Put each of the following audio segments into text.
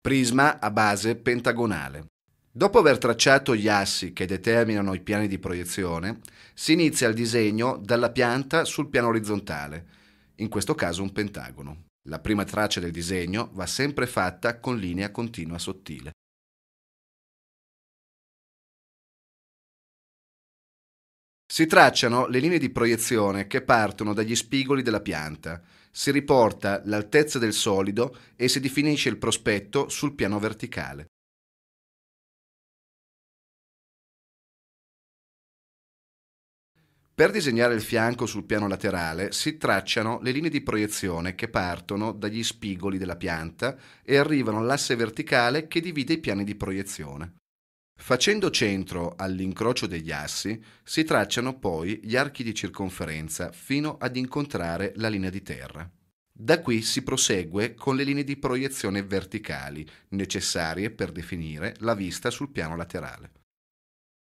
prisma a base pentagonale. Dopo aver tracciato gli assi che determinano i piani di proiezione, si inizia il disegno dalla pianta sul piano orizzontale, in questo caso un pentagono. La prima traccia del disegno va sempre fatta con linea continua sottile. Si tracciano le linee di proiezione che partono dagli spigoli della pianta, si riporta l'altezza del solido e si definisce il prospetto sul piano verticale. Per disegnare il fianco sul piano laterale si tracciano le linee di proiezione che partono dagli spigoli della pianta e arrivano all'asse verticale che divide i piani di proiezione. Facendo centro all'incrocio degli assi, si tracciano poi gli archi di circonferenza fino ad incontrare la linea di terra. Da qui si prosegue con le linee di proiezione verticali, necessarie per definire la vista sul piano laterale.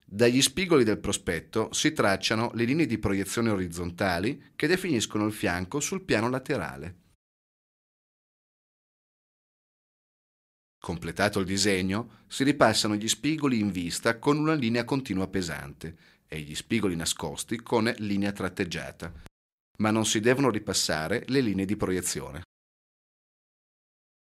Dagli spigoli del prospetto si tracciano le linee di proiezione orizzontali che definiscono il fianco sul piano laterale. Completato il disegno, si ripassano gli spigoli in vista con una linea continua pesante e gli spigoli nascosti con linea tratteggiata, ma non si devono ripassare le linee di proiezione.